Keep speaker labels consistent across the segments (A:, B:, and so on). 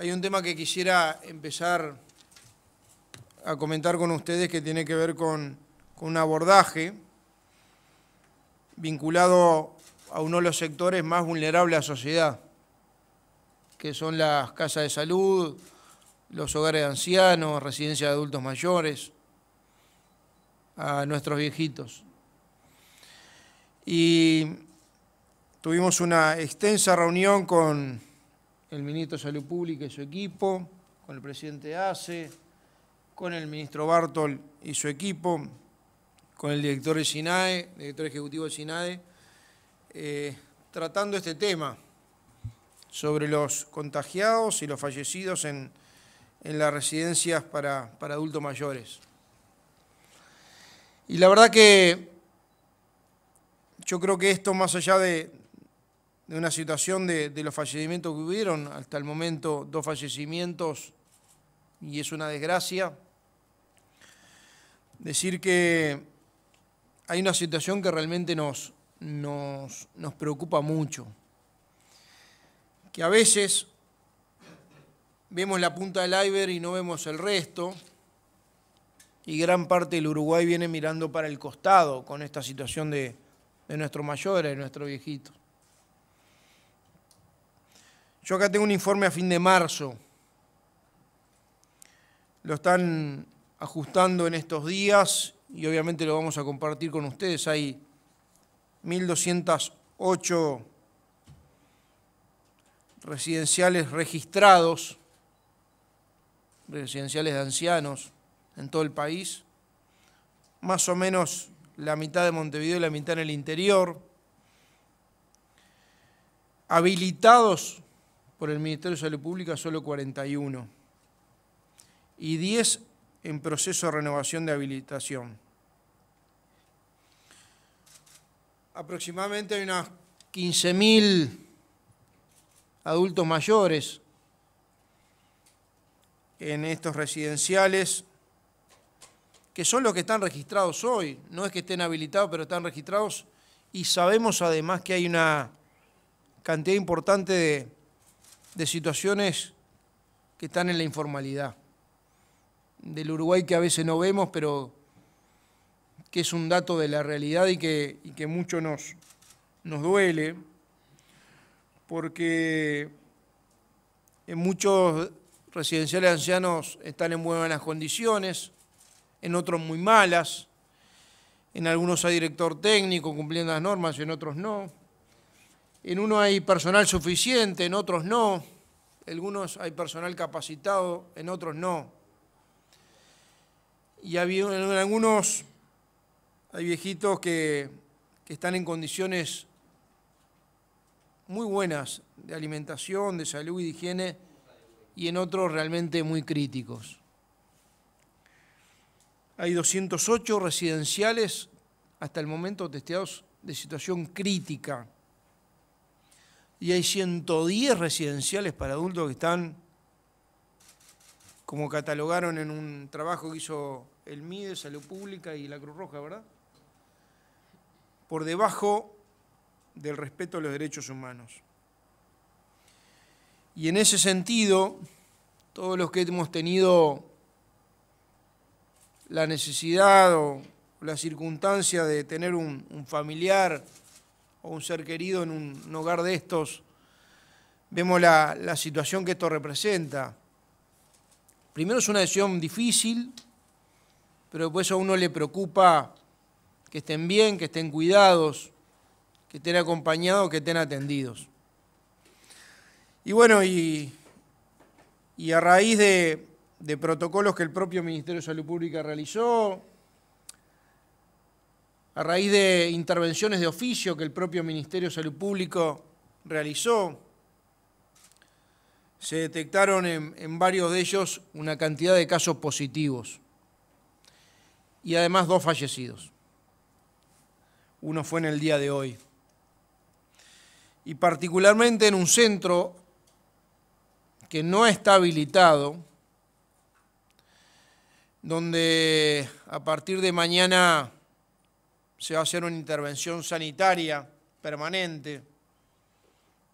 A: Hay un tema que quisiera empezar a comentar con ustedes que tiene que ver con, un abordaje vinculado a uno de los sectores más vulnerables a la sociedad, que son las casas de salud, los hogares de ancianos, residencias de adultos mayores, a nuestros viejitos. Y tuvimos una extensa reunión con el ministro de Salud Pública y su equipo, con el presidente ACE, con el ministro Bartol y su equipo, con el director de SINAE, director ejecutivo de SINAE, eh, tratando este tema sobre los contagiados y los fallecidos en, las residencias para adultos mayores. Y la verdad que yo creo que esto, más allá de, de una situación de, los fallecimientos que hubieron, hasta el momento dos fallecimientos y es una desgracia. Decir que hay una situación que realmente nos, nos, preocupa mucho, que a veces vemos la punta del iceberg y no vemos el resto, y gran parte del Uruguay viene mirando para el costado con esta situación de, de nuestro mayor, de nuestro viejito. Yo acá tengo un informe a fin de marzo. Lo están ajustando en estos días y obviamente lo vamos a compartir con ustedes. Hay 1.208 residenciales registrados, residenciales de ancianos en todo el país, más o menos la mitad de Montevideo y la mitad en el interior, habilitados por el Ministerio de Salud Pública solo 41 y 10 en proceso de renovación de habilitación. Aproximadamente hay unas 15.000 adultos mayores en estos residenciales, que son los que están registrados hoy, no es que estén habilitados, pero están registrados, y sabemos además que hay una cantidad importante de de situaciones que están en la informalidad, del Uruguay que a veces no vemos, pero que es un dato de la realidad y que, que mucho nos, nos duele, porque en muchos residenciales ancianos están en buenas condiciones, en otros muy malas, en algunos hay director técnico cumpliendo las normas y en otros no. En uno hay personal suficiente, en otros no. Algunos hay personal capacitado, en otros no. Y en algunos hay viejitos que, que están en condiciones muy buenas de alimentación, de salud y de higiene, y en otros realmente muy críticos. Hay 208 residenciales hasta el momento testeados de situación crítica y hay 110 residenciales para adultos que están, como catalogaron en un trabajo que hizo el MIDE, Salud Pública y la Cruz Roja, ¿verdad? Por debajo del respeto a los derechos humanos. Y en ese sentido, todos los que hemos tenido la necesidad o la circunstancia de tener un, un familiar o un ser querido en un, hogar de estos, vemos la, situación que esto representa. Primero es una decisión difícil, pero después a uno le preocupa que estén bien, que estén cuidados, que estén acompañados, que estén atendidos. Y bueno, y, a raíz de protocolos que el propio Ministerio de Salud Pública realizó, a raíz de intervenciones de oficio que el propio Ministerio de Salud Público realizó. Se detectaron en, varios de ellos una cantidad de casos positivos y además dos fallecidos. Uno fue en el día de hoy. Y particularmente en un centro que no está habilitado, donde a partir de mañana se va a hacer una intervención sanitaria permanente,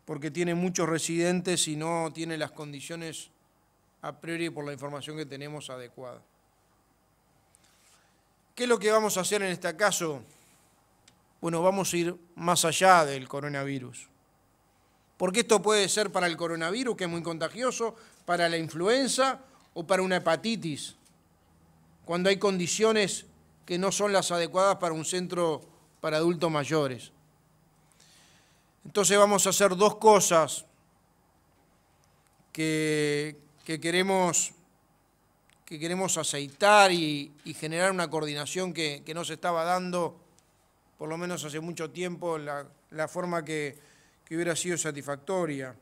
A: porque tiene muchos residentes y no tiene las condiciones a priori por la información que tenemos adecuada. ¿Qué es lo que vamos a hacer en este caso? Bueno, vamos a ir más allá del coronavirus. Porque esto puede ser para el coronavirus, que es muy contagioso, para la influenza o para una hepatitis. Cuando hay condiciones que no son las adecuadas para un centro para adultos mayores. Entonces vamos a hacer dos cosas que, queremos, que queremos aceitar y, generar una coordinación que, que, no se estaba dando, por lo menos hace mucho tiempo, la, la forma que, que hubiera sido satisfactoria.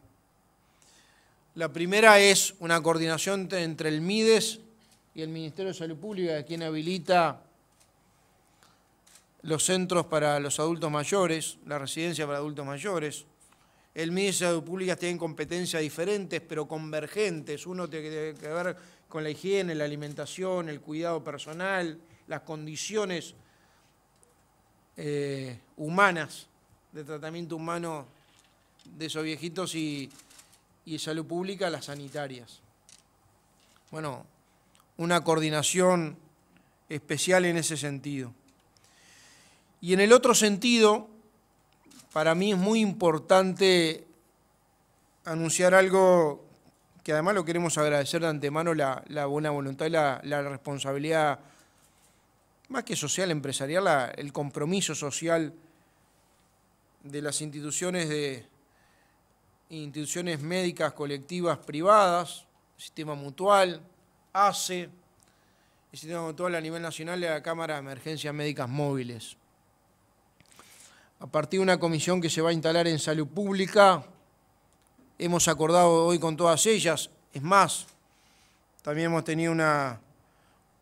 A: La primera es una coordinación entre el MIDES y el Ministerio de Salud Pública, quien habilita los centros para los adultos mayores, la residencia para adultos mayores. El Ministerio de Salud Pública tiene competencias diferentes, pero convergentes. Uno tiene que ver con la higiene, la alimentación, el cuidado personal, las condiciones eh, humanas, de tratamiento humano de esos viejitos y, y salud pública, las sanitarias. Bueno, una coordinación especial en ese sentido. Y en el otro sentido, para mí es muy importante anunciar algo que además lo queremos agradecer de antemano, la, buena voluntad y la, responsabilidad, más que social, empresarial, el compromiso social de las instituciones de instituciones médicas colectivas privadas, sistema mutual, ACE, el sistema mutual a nivel nacional y la Cámara de Emergencias Médicas Móviles a partir de una comisión que se va a instalar en salud pública. Hemos acordado hoy con todas ellas. Es más, también hemos tenido una,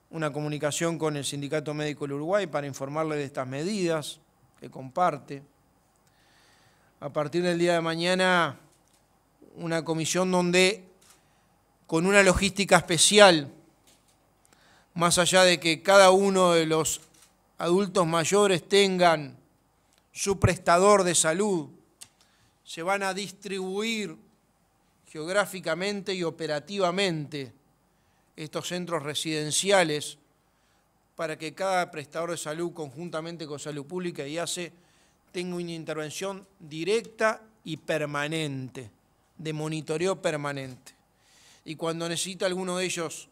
A: una comunicación con el Sindicato Médico del Uruguay para informarle de estas medidas que comparte. A partir del día de mañana, una comisión donde, con una logística especial, más allá de que cada uno de los adultos mayores tengan su prestador de salud, se van a distribuir geográficamente y operativamente estos centros residenciales para que cada prestador de salud, conjuntamente con Salud Pública y ACE, tenga una intervención directa y permanente, de monitoreo permanente. Y cuando necesita alguno de ellos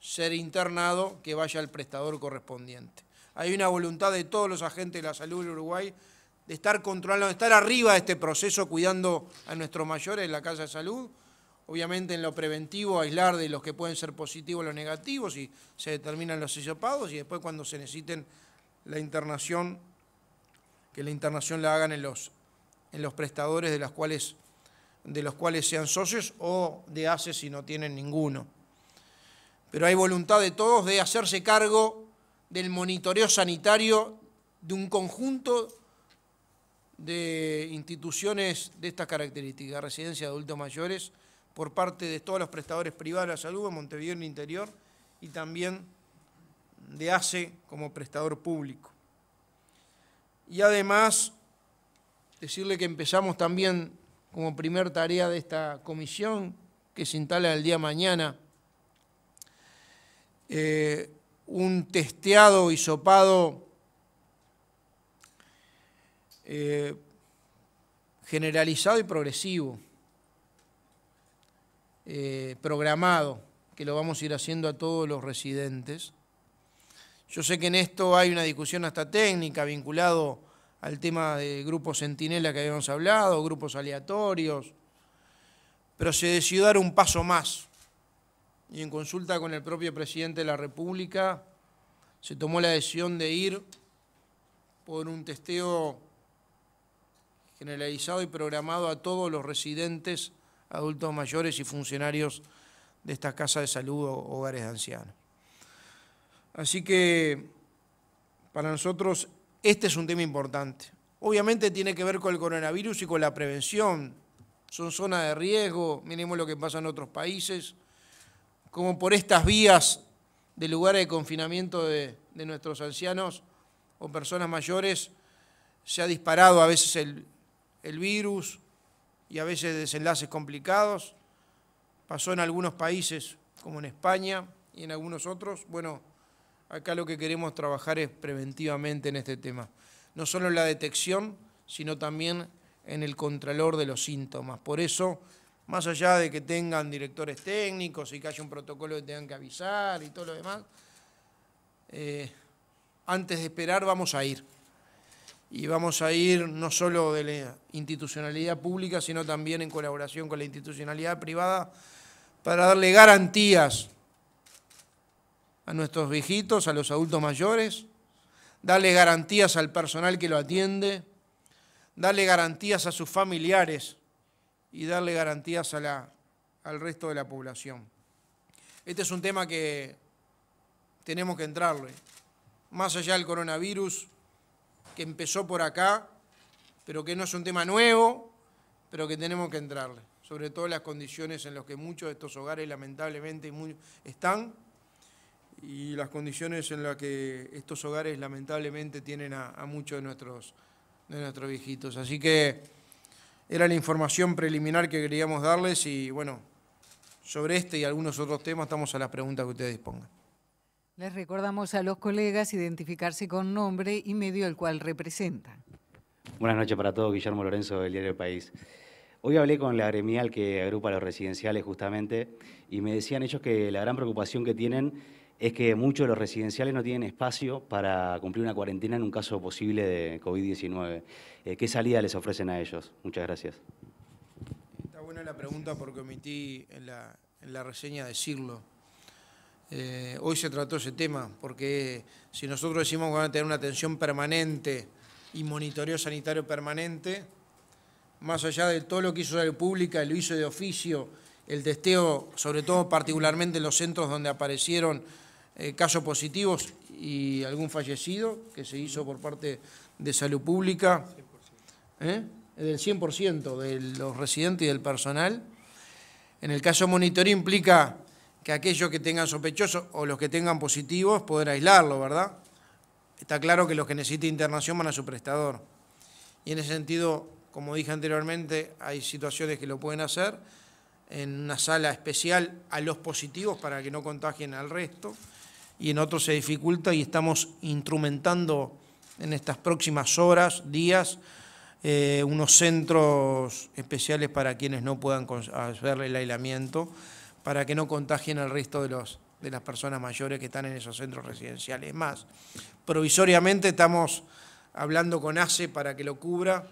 A: ser internado, que vaya al prestador correspondiente hay una voluntad de todos los agentes de la salud del Uruguay de estar controlando, de estar arriba de este proceso, cuidando a nuestros mayores en la Casa de Salud. Obviamente en lo preventivo, aislar de los que pueden ser positivos los negativos y se determinan los hisopados y después cuando se necesiten la internación, que la internación la hagan en los, en los prestadores de, las cuales, de los cuales sean socios o de ACE si no tienen ninguno. Pero hay voluntad de todos de hacerse cargo del monitoreo sanitario de un conjunto de instituciones de estas características, residencia de adultos mayores, por parte de todos los prestadores privados de la salud en Montevideo en el interior y también de ACE como prestador público. Y además, decirle que empezamos también como primer tarea de esta comisión que se instala el día de mañana, eh, un testeado y sopado eh, generalizado y progresivo, eh, programado, que lo vamos a ir haciendo a todos los residentes. Yo sé que en esto hay una discusión hasta técnica vinculado al tema de grupos Sentinela que habíamos hablado, grupos aleatorios, pero se decidió dar un paso más y en consulta con el propio presidente de la República se tomó la decisión de ir por un testeo generalizado y programado a todos los residentes, adultos mayores y funcionarios de estas casas de salud o hogares de ancianos. Así que para nosotros este es un tema importante. Obviamente tiene que ver con el coronavirus y con la prevención. Son zonas de riesgo, miremos lo que pasa en otros países como por estas vías de lugares de confinamiento de, nuestros ancianos o personas mayores, se ha disparado a veces el, virus y a veces desenlaces complicados. Pasó en algunos países, como en España y en algunos otros. Bueno, acá lo que queremos trabajar es preventivamente en este tema. No solo en la detección, sino también en el controlor de los síntomas. Por eso más allá de que tengan directores técnicos y que haya un protocolo que tengan que avisar y todo lo demás, eh, antes de esperar vamos a ir. Y vamos a ir no solo de la institucionalidad pública, sino también en colaboración con la institucionalidad privada para darle garantías a nuestros viejitos, a los adultos mayores, darle garantías al personal que lo atiende, darle garantías a sus familiares y darle garantías a la, al resto de la población. Este es un tema que tenemos que entrarle. Más allá del coronavirus, que empezó por acá, pero que no es un tema nuevo, pero que tenemos que entrarle. Sobre todo las condiciones en las que muchos de estos hogares lamentablemente están y las condiciones en las que estos hogares lamentablemente tienen a, a muchos de nuestros, de nuestros viejitos. Así que era la información preliminar que queríamos darles y bueno, sobre este y algunos otros temas estamos a las
B: preguntas que ustedes dispongan.
C: Les recordamos a los colegas identificarse con nombre y medio el cual representan.
B: Buenas noches para todos, Guillermo Lorenzo del Diario del País. Hoy hablé con la gremial que agrupa a los residenciales justamente y me decían ellos que la gran preocupación que tienen es que muchos de los residenciales no tienen espacio para cumplir una cuarentena en un caso posible de COVID-19. Eh, ¿Qué salida les ofrecen a ellos? Muchas gracias.
A: Está buena la pregunta porque omití en la, reseña decirlo. Eh, hoy se trató ese tema porque si nosotros decimos que van a tener una atención permanente y monitoreo sanitario permanente, más allá de todo lo que hizo la República, lo hizo de oficio, el testeo, sobre todo particularmente en los centros donde aparecieron eh, casos positivos y algún fallecido que se hizo por parte de salud pública, ¿eh? del 100% de los residentes y del personal. En el caso monitoreo implica que aquellos que tengan sospechosos o los que tengan positivos poder aislarlo, ¿verdad? Está claro que los que necesiten internación van a su prestador. Y en ese sentido, como dije anteriormente, hay situaciones que lo pueden hacer en una sala especial a los positivos para que no contagien al resto y en otros se dificulta y estamos instrumentando en estas próximas horas, días, eh, unos centros especiales para quienes no puedan hacer el aislamiento, para que no contagien al resto de, de las personas mayores que están en esos centros residenciales. Es más, provisoriamente estamos hablando con ACE para que lo cubra,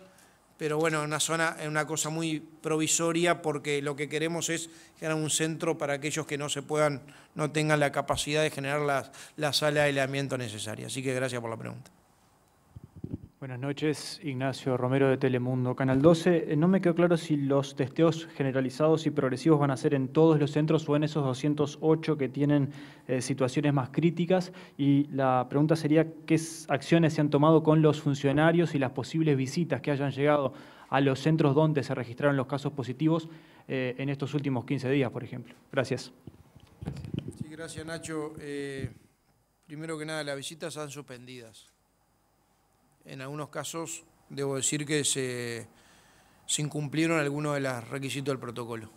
A: pero bueno, una zona, es una cosa muy provisoria porque lo que queremos es generar un centro para aquellos que no se puedan, no tengan la capacidad de generar la, la sala de aislamiento necesaria. Así que gracias por la pregunta.
B: Buenas noches, Ignacio Romero de Telemundo, Canal 12. Eh, no me quedó claro si los testeos generalizados y progresivos van a ser en todos los centros o en esos 208 que tienen eh, situaciones más críticas. Y la pregunta sería qué acciones se han tomado con los funcionarios y las posibles visitas que hayan llegado a los centros donde se registraron los casos positivos eh, en estos últimos 15 días, por ejemplo. Gracias.
A: Sí, gracias, Nacho. primero que nada, las visitas han suspendidas en algunos casos debo decir que se, incumplieron algunos de los requisitos del protocolo.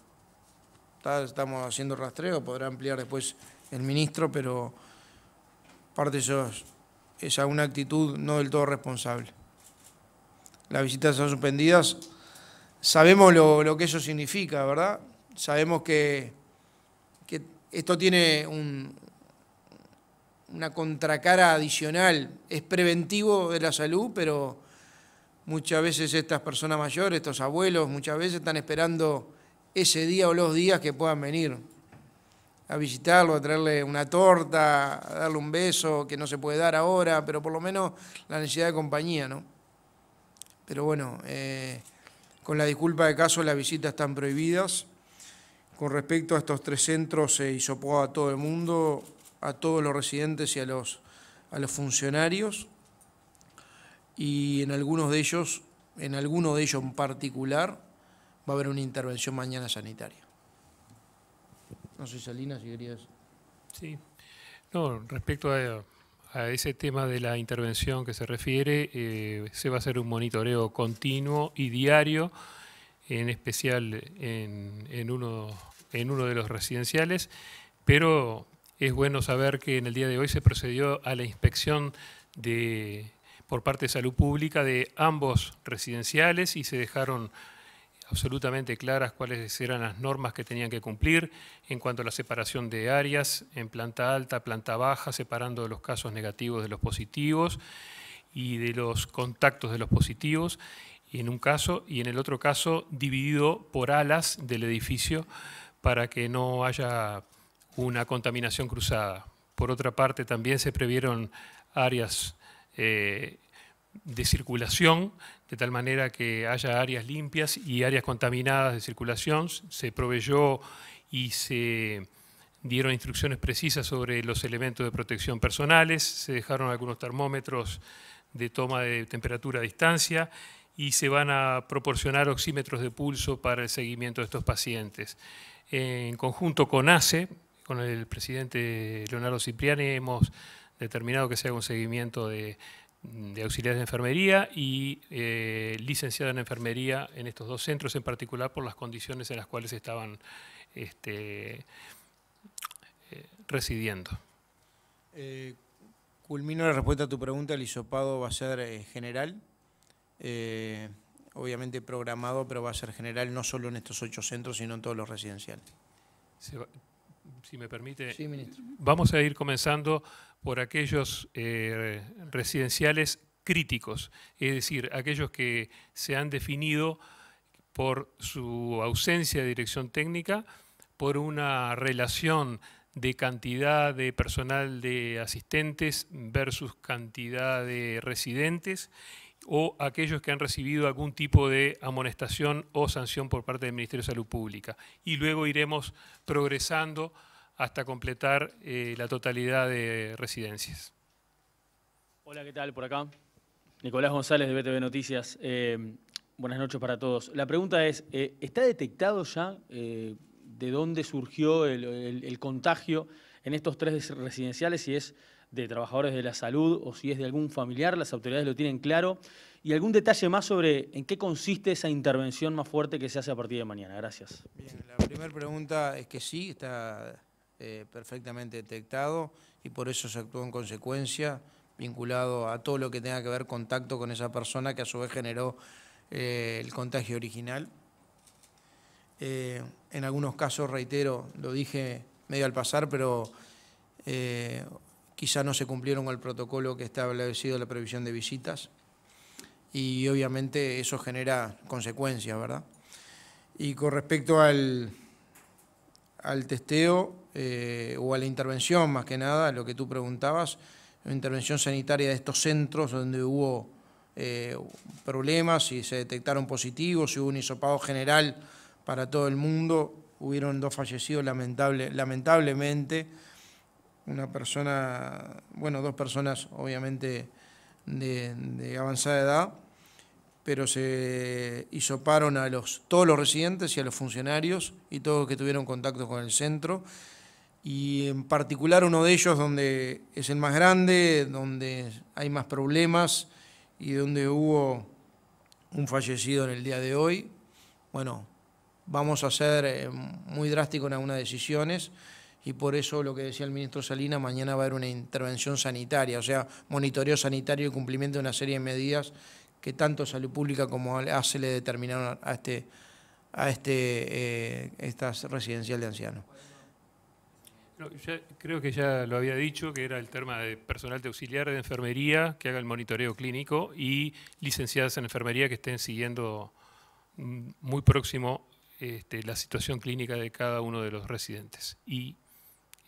A: estamos haciendo rastreo, podrá ampliar después el ministro, pero parte de eso es una actitud no del todo responsable. Las visitas son suspendidas. Sabemos lo, que eso significa, ¿verdad? Sabemos que esto tiene un, una contracara adicional. Es preventivo de la salud, pero muchas veces estas personas mayores, estos abuelos, muchas veces están esperando ese día o los días que puedan venir a visitarlo, a traerle una torta, a darle un beso que no se puede dar ahora, pero por lo menos la necesidad de compañía, ¿no? Pero bueno, eh, con la disculpa de caso las visitas están prohibidas. Con respecto a estos tres centros se hizo poco a todo el mundo, a todos los residentes y a los, a los funcionarios y en algunos de ellos, en alguno de ellos en particular, va a haber una intervención mañana sanitaria. No sé, Salinas, si querías...
D: Sí. No, respecto a, ese tema de la intervención que se refiere, eh, se va a hacer un monitoreo continuo y diario, en especial en, uno, en uno de los residenciales, pero es bueno saber que en el día de hoy se procedió a la inspección de, por parte de Salud Pública de ambos residenciales y se dejaron absolutamente claras cuáles eran las normas que tenían que cumplir en cuanto a la separación de áreas en planta alta, planta baja, separando los casos negativos de los positivos y de los contactos de los positivos, en un caso, y en el otro caso dividido por alas del edificio para que no haya una contaminación cruzada. Por otra parte, también se previeron áreas eh, de circulación, de tal manera que haya áreas limpias y áreas contaminadas de circulación. Se proveyó y se dieron instrucciones precisas sobre los elementos de protección personales, se dejaron algunos termómetros de toma de temperatura a distancia y se van a proporcionar oxímetros de pulso para el seguimiento de estos pacientes. En conjunto con ACE, con el presidente Leonardo Cipriani hemos determinado que se haga un seguimiento de, auxiliares de enfermería y eh, en enfermería en estos dos centros, en particular por las condiciones en las cuales estaban este, eh, residiendo.
A: Eh, culmino la respuesta a tu pregunta, el isopado va a ser eh, general, obviamente programado, pero va a ser general no
D: solo en estos ocho centros, sino en todos los residenciales si me permite. Vamos a ir comenzando por aquellos eh, residenciales críticos, es decir, aquellos que se han definido por su ausencia de dirección técnica, por una relación de cantidad de personal de asistentes versus cantidad de residentes o aquellos que han recibido algún tipo de amonestación o sanción por parte del Ministerio de Salud Pública. Y luego iremos progresando hasta completar eh, la totalidad de residencias.
B: Hola, ¿qué tal? Por acá.
D: Nicolás González de BTV Noticias. Eh, buenas noches para todos. La pregunta es, eh,
B: ¿está detectado ya de dónde surgió el, el, contagio en estos tres residenciales, si es de trabajadores de la salud o si es de algún familiar, las autoridades lo tienen claro. Y algún detalle más sobre en qué consiste esa intervención más fuerte que se hace a partir de mañana. Gracias. Bien,
A: la primera pregunta es que sí, está eh, perfectamente detectado y por eso se actuó en consecuencia vinculado a todo lo que tenga que ver contacto con esa persona que a su vez generó eh, el contagio original. Eh, en algunos casos, reitero, lo dije medio al pasar, pero quizá no se cumplieron el protocolo que está establecido la previsión de visitas y obviamente eso genera consecuencias, ¿verdad? Y con respecto al, al testeo, eh, o a la intervención más que nada, lo que tú preguntabas, la intervención sanitaria de estos centros donde hubo eh, problemas, y se detectaron positivos, hubo un hisopado general para todo el mundo, hubieron dos fallecidos lamentable, lamentablemente, una persona, bueno, dos personas obviamente de, avanzada edad, pero se hisoparon a los, todos los residentes y a los funcionarios y todos los que tuvieron contacto con el centro y en particular uno de ellos donde es el más grande, donde hay más problemas y donde hubo un fallecido en el día de hoy. Bueno, vamos a ser eh, muy drásticos en algunas decisiones y por eso lo que decía el ministro Salina, mañana va a haber una intervención sanitaria, o sea, monitoreo sanitario y cumplimiento de una serie de medidas que tanto Salud Pública como hace le determinaron a, este, a este, eh, estas residencial de ancianos.
D: No, creo que ya lo había dicho, que era el tema de personal de auxiliar de enfermería que haga el monitoreo clínico y licenciadas en enfermería que estén siguiendo mm, muy próximo este, la situación clínica de cada uno de los residentes y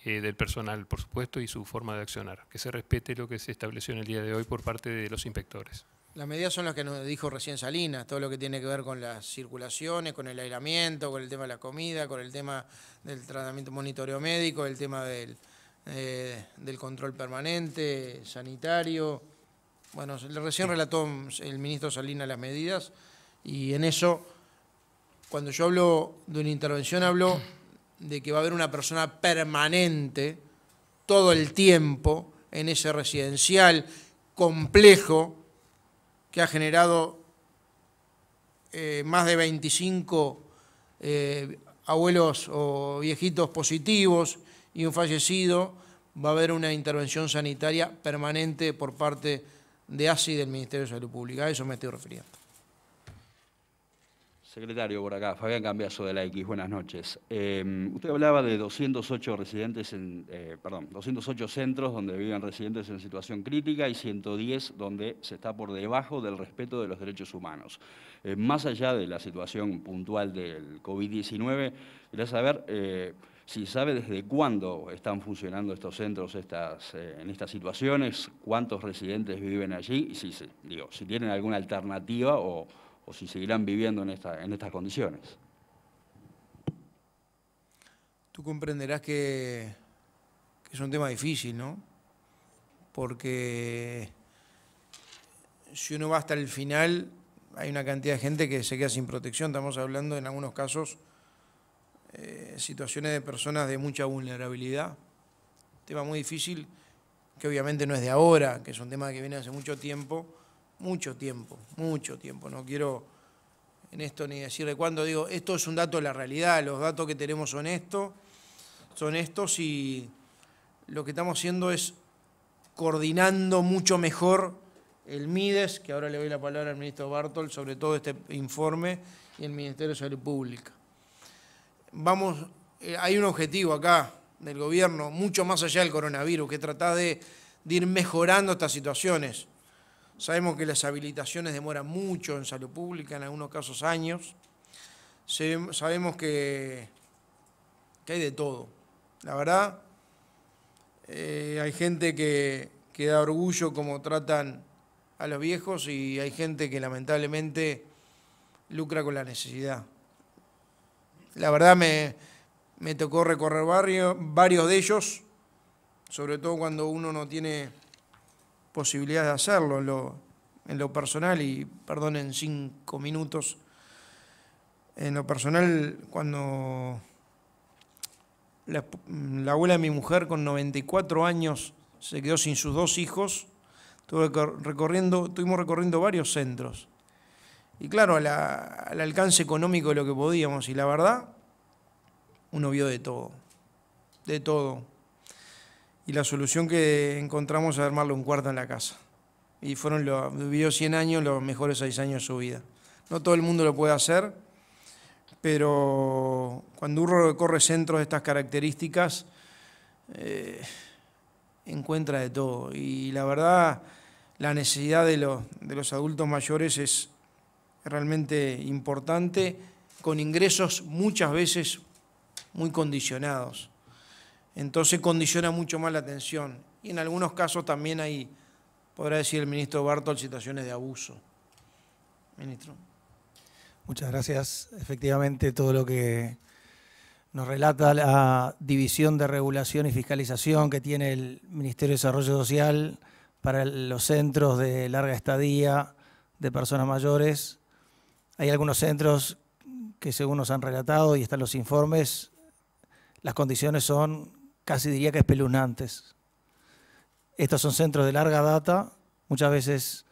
D: eh, del personal, por supuesto, y su forma de accionar. Que se respete lo que se estableció en el día de hoy por parte de los inspectores.
A: Las medidas son las que nos dijo recién Salinas, todo lo que tiene que ver con las circulaciones, con el aislamiento, con el tema de la comida, con el tema del tratamiento monitoreo médico, el tema del, eh, del control permanente, sanitario. Bueno, recién relató el ministro Salinas las medidas y en eso, cuando yo hablo de una intervención, hablo de que va a haber una persona permanente todo el tiempo en ese residencial complejo que ha generado eh, más de 25 eh, abuelos o viejitos positivos y un fallecido, va a haber una intervención sanitaria permanente por parte de ASI del Ministerio de Salud Pública. A eso me estoy refiriendo.
B: Secretario por acá, Fabián Cambiaso de la X, buenas noches. Em, usted hablaba de 208 residentes en, eh, perdón, 208 centros donde viven residentes en situación crítica y 110 donde se está por debajo del respeto de los derechos humanos. Eh, más allá de la situación puntual del COVID-19, quería saber eh, si sabe desde cuándo están funcionando estos centros estas, en estas situaciones, cuántos residentes viven allí y si, digo, si tienen alguna alternativa o, o si seguirán viviendo en, esta, en estas condiciones.
A: Tú comprenderás que, es un tema difícil, ¿no? Porque si uno va hasta el final, hay una cantidad de gente que se queda sin protección. Estamos hablando en algunos casos eh, situaciones de personas de mucha vulnerabilidad. tema muy difícil, que obviamente no es de ahora, que es un tema que viene hace mucho tiempo, mucho tiempo, mucho tiempo. No quiero en esto ni decirle cuándo digo, esto es un dato de la realidad, los datos que tenemos son estos, son estos y lo que estamos haciendo es coordinando mucho mejor el MIDES, que ahora le doy la palabra al ministro Bartol, sobre todo este informe, y el Ministerio de Salud Pública. Vamos, eh, hay un objetivo acá del gobierno, mucho más allá del coronavirus, que trata de ir mejorando estas situaciones. Sabemos que las habilitaciones demoran mucho en salud pública, en algunos casos años. sabemos que, hay de todo. La verdad, eh, hay gente que, da orgullo como tratan a los viejos y hay gente que lamentablemente lucra con la necesidad. La verdad me, tocó recorrer varios de ellos, sobre todo cuando uno no tiene posibilidad de hacerlo en lo, personal y perdón en cinco minutos. En lo personal, cuando la, abuela de mi mujer con 94 años se quedó sin sus dos hijos, recorriendo, estuvimos recorriendo varios centros. Y claro, al alcance económico de lo que podíamos, y la verdad, uno vio de todo, de todo y la solución que encontramos es armarle un cuarto en la casa. Y fueron, vivió 100 años, los mejores 6 años de su vida. No todo el mundo lo puede hacer, pero cuando uno recorre centros de estas características, eh, encuentra de todo. Y la verdad, la necesidad de los adultos mayores es realmente importante, con ingresos muchas veces muy condicionados. Entonces condiciona mucho más la atención. Y en algunos casos también hay, podrá decir el ministro Bartol, situaciones de abuso. Ministro.
B: Muchas gracias. Efectivamente, todo lo que nos relata la división de regulación y fiscalización que tiene el Ministerio de Desarrollo Social para los centros de larga estadía de personas mayores. Hay algunos centros que según nos han relatado y están los informes, las condiciones son casi diría que espeluznantes. Estos son centros de larga data, muchas veces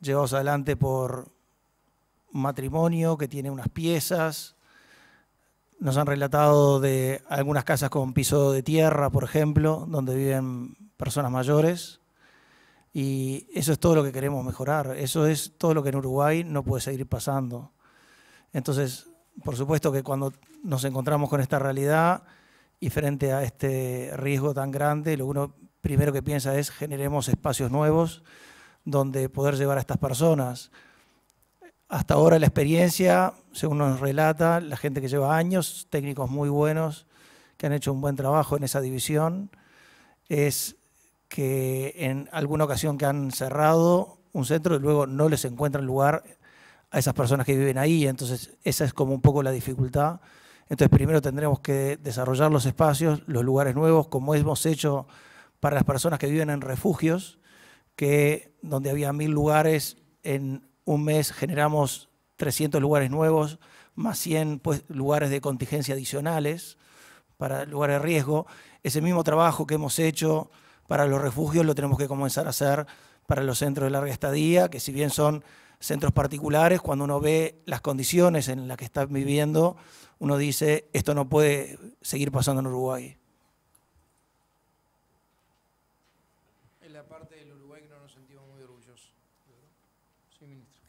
B: llevados adelante por matrimonio que tiene unas piezas. Nos han relatado de algunas casas con piso de tierra, por ejemplo, donde viven personas mayores. Y eso es todo lo que queremos mejorar. Eso es todo lo que en Uruguay no puede seguir pasando. Entonces, por supuesto que cuando nos encontramos con esta realidad, y frente a este riesgo tan grande, lo uno primero que piensa es generemos espacios nuevos donde poder llevar a estas personas. Hasta ahora la experiencia, según nos relata, la gente que lleva años, técnicos muy buenos, que han hecho un buen trabajo en esa división, es que en alguna ocasión que han cerrado un centro y luego no les encuentran lugar a esas personas que viven ahí. Entonces, esa es como un poco la dificultad entonces primero tendremos que desarrollar los espacios, los lugares nuevos, como hemos hecho para las personas que viven en refugios, que donde había mil lugares, en un mes generamos 300 lugares nuevos, más 100 pues, lugares de contingencia adicionales para lugares de riesgo. Ese mismo trabajo que hemos hecho para los refugios lo tenemos que comenzar a hacer para los centros de larga estadía, que si bien son centros particulares, cuando uno ve las condiciones en las que están viviendo, uno dice, esto no puede seguir pasando en Uruguay.
A: En la parte del Uruguay no nos sentimos muy orgullosos. Sí, ministro.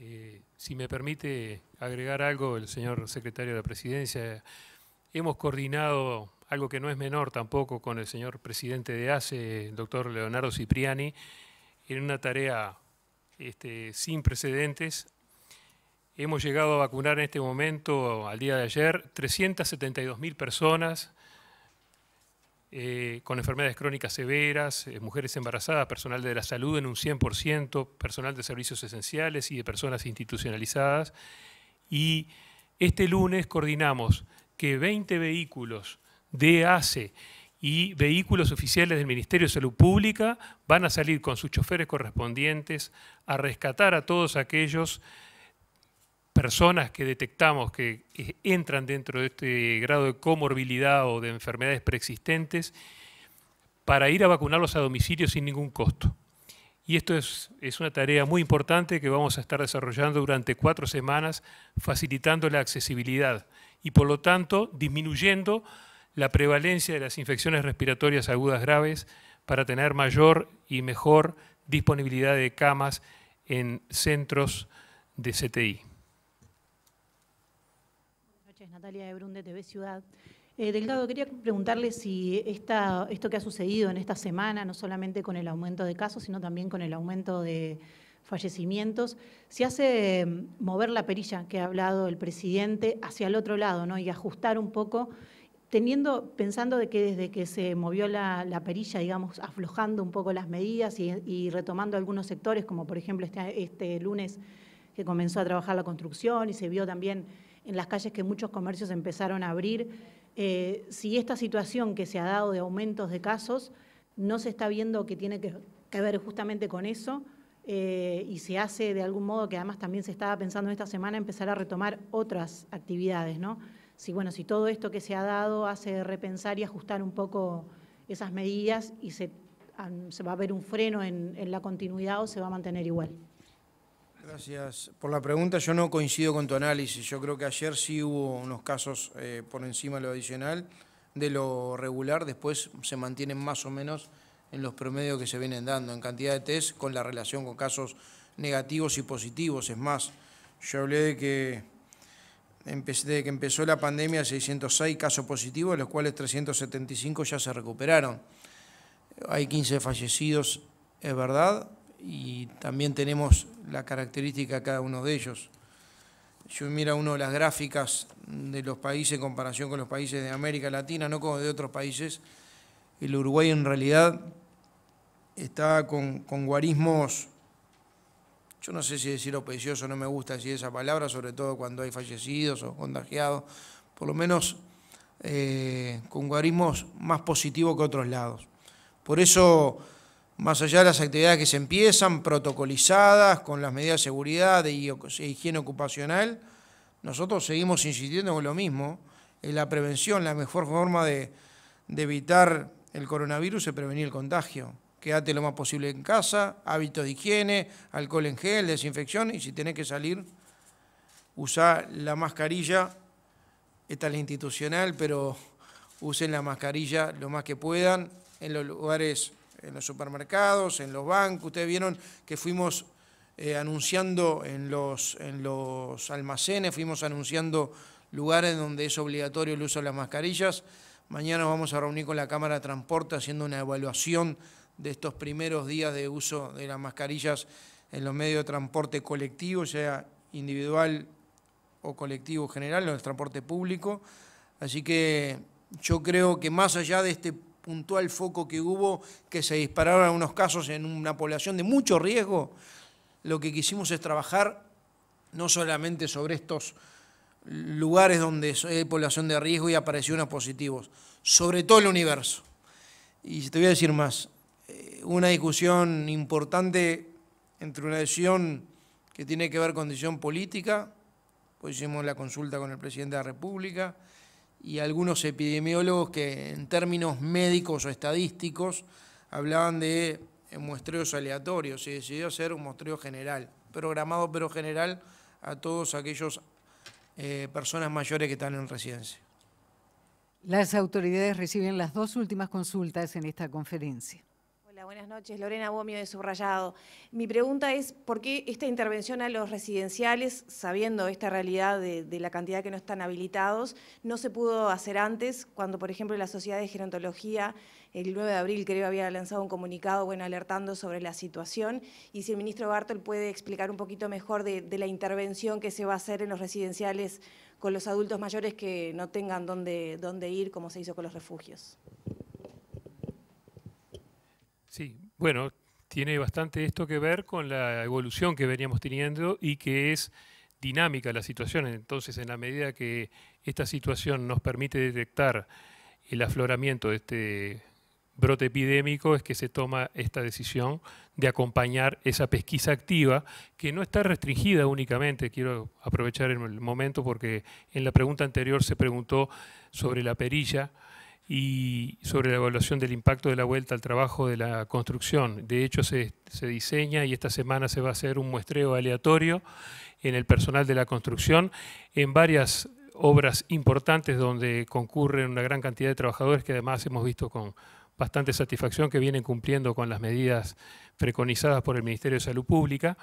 D: Eh, si me permite agregar algo, el señor secretario de la Presidencia, hemos coordinado algo que no es menor tampoco con el señor presidente de ACE, el doctor Leonardo Cipriani, en una tarea este, sin precedentes. Hemos llegado a vacunar en este momento, al día de ayer, 372.000 personas eh, con enfermedades crónicas severas, eh, mujeres embarazadas, personal de la salud en un 100%, personal de servicios esenciales y de personas institucionalizadas. Y este lunes coordinamos que 20 vehículos de ACE y vehículos oficiales del Ministerio de Salud Pública van a salir con sus choferes correspondientes a rescatar a todos aquellos personas que detectamos que eh, entran dentro de este grado de comorbilidad o de enfermedades preexistentes para ir a vacunarlos a domicilio sin ningún costo. Y esto es, es, una tarea muy importante que vamos a estar desarrollando durante cuatro semanas, facilitando la accesibilidad y por lo tanto disminuyendo la prevalencia de las infecciones respiratorias agudas graves para tener mayor y mejor disponibilidad de camas en centros de CTI.
C: Buenas noches, Natalia de TV Ciudad. Eh, Delgado, quería preguntarle si esta, esto que ha sucedido en esta semana, no solamente con el aumento de casos, sino también con el aumento de fallecimientos, se hace mm, mover la perilla que ha hablado el presidente hacia el otro lado ¿no? y ajustar un poco pensando de que desde que se movió la, perilla, digamos, aflojando un poco las medidas y, retomando algunos sectores, como por ejemplo este, este, lunes que comenzó a trabajar la construcción y se vio también en las calles que muchos comercios empezaron a abrir, eh, si esta situación que se ha dado de aumentos de casos no se está viendo que tiene que, ver justamente con eso eh, y se hace de algún modo, que además también se estaba pensando esta semana, empezar a retomar otras actividades, ¿no? si, bueno, si todo esto que se ha dado hace repensar y ajustar un poco esas medidas y se, va a ver un freno en, la continuidad o se va a mantener igual.
A: Gracias por la pregunta. Yo no coincido con tu análisis. Yo creo que ayer sí hubo unos casos eh, por encima de lo adicional, de lo regular. Después se mantienen más o menos en los promedios que se vienen dando, en cantidad de test, con la relación con casos negativos y positivos. Es más, yo hablé de que desde que empezó la pandemia 606 casos positivos, de los cuales 375 ya se recuperaron. Hay 15 fallecidos, es verdad, y también tenemos la característica de cada uno de ellos. Yo mira uno de las gráficas de los países en comparación con los países de América Latina, no como de otros países. El Uruguay en realidad está con, con guarismos yo no sé si decir opecioso, no me gusta decir esa palabra, sobre todo cuando hay fallecidos o contagiados, por lo menos eh, con guarismos más positivos que otros lados. Por eso, más allá de las actividades que se empiezan, protocolizadas, con las medidas de seguridad y e higiene ocupacional, nosotros seguimos insistiendo en lo mismo, en eh, la prevención, la mejor forma de evitar el coronavirus es prevenir el contagio quédate lo más posible en casa, hábitos de higiene, alcohol en gel, desinfección y si tenés que salir, usá la mascarilla, esta es la institucional, pero usen la mascarilla lo más que puedan en los lugares, en los supermercados, en los bancos. Ustedes vieron que fuimos eh, anunciando en los, en los almacenes, fuimos anunciando lugares donde es obligatorio el uso de las mascarillas. Mañana nos vamos a reunir con la Cámara de Transporte haciendo una evaluación de estos primeros días de uso de las mascarillas en los medios de transporte colectivo, sea individual o colectivo general, en el transporte público. Así que yo creo que más allá de este puntual foco que hubo, que se dispararon algunos casos en una población de mucho riesgo, lo que quisimos es trabajar no solamente sobre estos lugares donde hay población de riesgo y aparecieron los positivos, sobre todo el universo. Y te voy a decir más, eh, una discusión importante entre una decisión que tiene que ver con decisión política, pues hicimos la consulta con el presidente de la República, y algunos epidemiólogos que en términos médicos o estadísticos hablaban de eh, muestreos aleatorios, se decidió hacer un muestreo general, programado pero general a todos aquellos eh, personas mayores que
C: están en residencia. Las autoridades reciben las dos últimas consultas en esta conferencia buenas noches. Lorena Bomio de Subrayado. Mi pregunta es, ¿por qué esta intervención a los residenciales, sabiendo esta realidad de, la cantidad que no están habilitados, no se pudo hacer antes, cuando, por ejemplo, la Sociedad de Gerontología, el 9 de abril, creo, había lanzado un comunicado, bueno, alertando sobre la situación? Y si el ministro Bartol puede explicar un poquito mejor de, de la intervención que se va a hacer en los residenciales con los adultos mayores que no tengan dónde, dónde ir, como se hizo con los refugios.
D: Sí, bueno, tiene bastante esto que ver con la evolución que veníamos teniendo y que es dinámica la situación. Entonces, en la medida que esta situación nos permite detectar el afloramiento de este brote epidémico, es que se toma esta decisión de acompañar esa pesquisa activa, que no está restringida únicamente, quiero aprovechar el momento porque en la pregunta anterior se preguntó sobre la perilla, y sobre la evaluación del impacto de la vuelta al trabajo de la construcción. De hecho, se, diseña y esta semana se va a hacer un muestreo aleatorio en el personal de la construcción en varias obras importantes donde concurren una gran cantidad de trabajadores que además hemos visto con bastante satisfacción que vienen cumpliendo con las medidas preconizadas por el Ministerio de Salud Pública,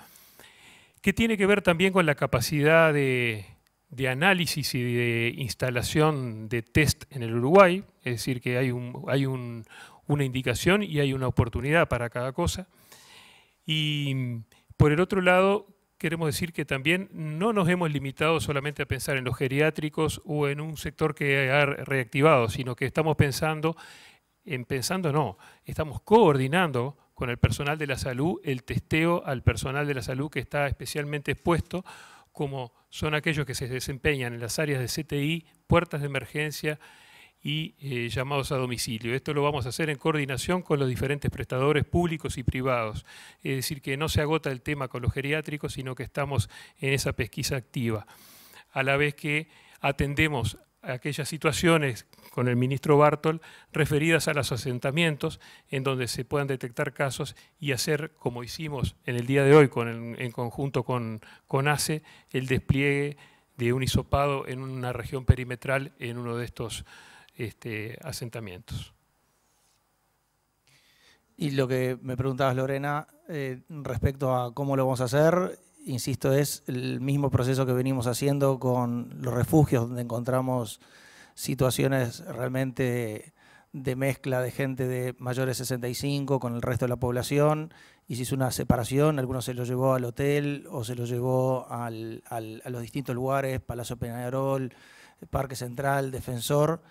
D: que tiene que ver también con la capacidad de de análisis y de instalación de test en el Uruguay, es decir, que hay, una indicación y hay una oportunidad para cada cosa. Y por el otro lado, queremos decir que también no nos hemos limitado solamente a pensar en los geriátricos o en un sector que ha reactivado, sino que estamos pensando, en pensando no, estamos coordinando con el personal de la salud el testeo al personal de la salud que está especialmente expuesto como son aquellos que se desempeñan en las áreas de CTI, puertas de emergencia y eh, llamados a domicilio. Esto lo vamos a hacer en coordinación con los diferentes prestadores públicos y privados. Es decir, que no se agota el tema con los geriátricos, sino que estamos en esa pesquisa activa. A la vez que atendemos aquellas situaciones con el ministro Bartol referidas a los asentamientos en donde se puedan detectar casos y hacer, como hicimos en el día de hoy con en conjunto con, ACE, el despliegue de un hisopado en una región perimetral en uno de estos este, asentamientos. Y lo que me preguntabas, Lorena,
B: eh, respecto a cómo lo vamos a hacer, insisto, es el mismo proceso que venimos haciendo con los refugios, donde encontramos situaciones realmente de mezcla de gente de mayores de 65 con el resto de la población. Y se hizo una separación, algunos se lo llevó al hotel o se lo llevó a los distintos lugares, Palacio Peñarol, Parque Central, Defensor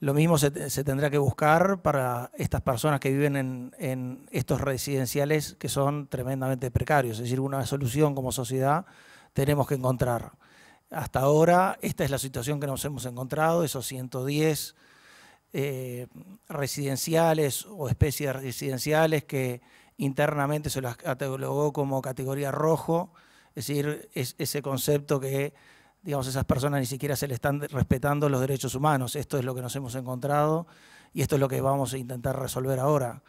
B: lo mismo se, tendrá que buscar para estas personas que viven en, estos residenciales que son tremendamente precarios. Es decir, una solución como sociedad tenemos que encontrar. Hasta ahora, esta es la situación que nos hemos encontrado, esos 110 eh, residenciales o especies residenciales que internamente se las catalogó como categoría rojo, es decir, ese concepto que digamos, esas personas ni siquiera se le están respetando los derechos humanos. Esto es lo que nos hemos encontrado y esto es lo que vamos a intentar resolver ahora.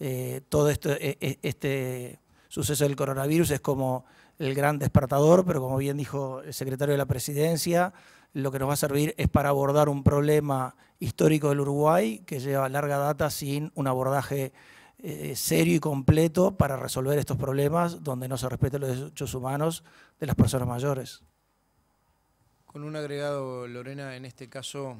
B: Eh, todo esto, e, e, este suceso del coronavirus es como el gran despertador, pero como bien dijo el secretario de la Presidencia, lo que nos va a servir es para abordar un problema histórico del Uruguay que lleva larga data sin un abordaje eh, serio y completo para resolver estos problemas donde no se respeten los derechos humanos de las personas mayores.
A: Con un agregado, Lorena, en este caso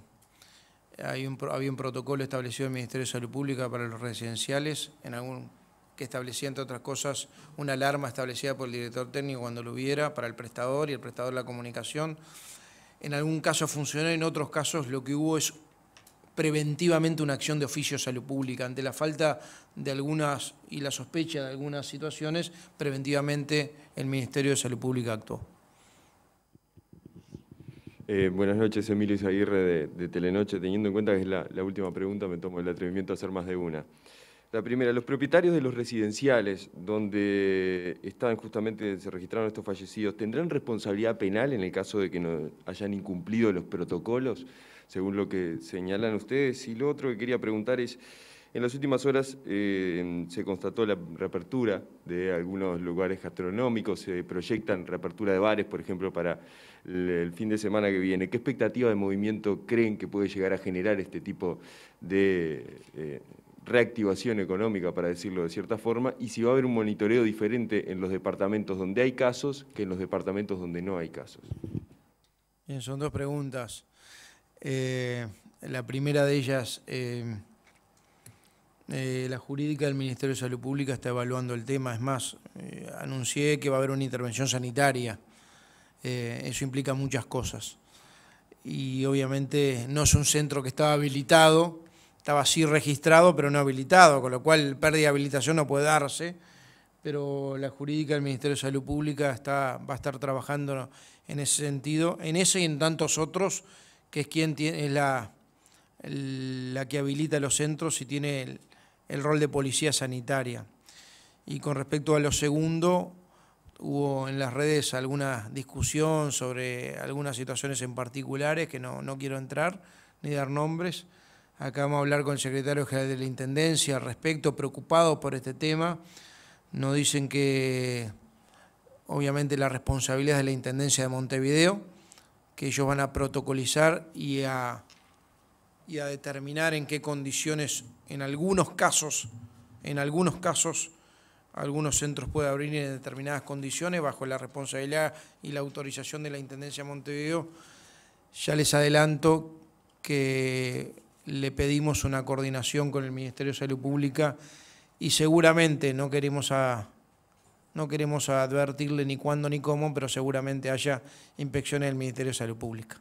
A: hay un, había un protocolo establecido en el Ministerio de Salud Pública para los residenciales, en algún que establecía, entre otras cosas, una alarma establecida por el director técnico cuando lo hubiera para el prestador y el prestador de la comunicación. En algún caso funcionó, en otros casos lo que hubo es preventivamente una acción de oficio de salud pública. Ante la falta de algunas y la sospecha de algunas situaciones, preventivamente el Ministerio de Salud Pública actuó. Eh, buenas noches, Emilio Isaguirre de, Telenoche. Teniendo en cuenta que es la, última pregunta, me tomo el atrevimiento a hacer más de una. La primera, los propietarios de los residenciales donde están justamente, se registraron estos fallecidos, ¿tendrán responsabilidad penal en el caso de que no hayan incumplido los protocolos, según lo que señalan ustedes? Y lo otro que quería preguntar es... En las últimas horas eh, se constató la reapertura de algunos lugares gastronómicos, se proyectan reapertura de bares, por ejemplo, para el fin de semana que viene. ¿Qué expectativa de movimiento creen que puede llegar a generar este tipo de eh, reactivación económica, para decirlo de cierta forma? Y si va a haber un monitoreo diferente en los departamentos donde hay casos que en los departamentos donde no hay casos. Bien, son dos preguntas. Eh, la primera de ellas... Eh, la jurídica del Ministerio de Salud Pública está evaluando el tema. Es más, eh, anuncié que va a haber una intervención sanitaria. Eh, eso implica muchas cosas. Y obviamente no es un centro que estaba habilitado, estaba sí registrado, pero no habilitado, con lo cual pérdida de habilitación no puede darse. Pero la jurídica del Ministerio de Salud Pública está, va a estar trabajando en ese sentido, en ese y en tantos otros, que es quien tiene la, la que habilita los centros y tiene el rol de policía sanitaria. Y con respecto a lo segundo, hubo en las redes alguna discusión sobre algunas situaciones en particulares que no, quiero entrar ni dar nombres. Acá vamos a hablar con el secretario general de la Intendencia al respecto, preocupado por este tema. Nos dicen que obviamente la responsabilidad es de la Intendencia de Montevideo, que ellos van a protocolizar y a y a determinar en qué condiciones, en algunos casos, en algunos casos, algunos centros puede abrir en determinadas condiciones bajo la responsabilidad y la autorización de la Intendencia de Montevideo. Ya les adelanto que le pedimos una coordinación con el Ministerio de Salud Pública y seguramente no queremos a, no queremos advertirle ni cuándo ni cómo, pero seguramente haya inspecciones del Ministerio de Salud Pública.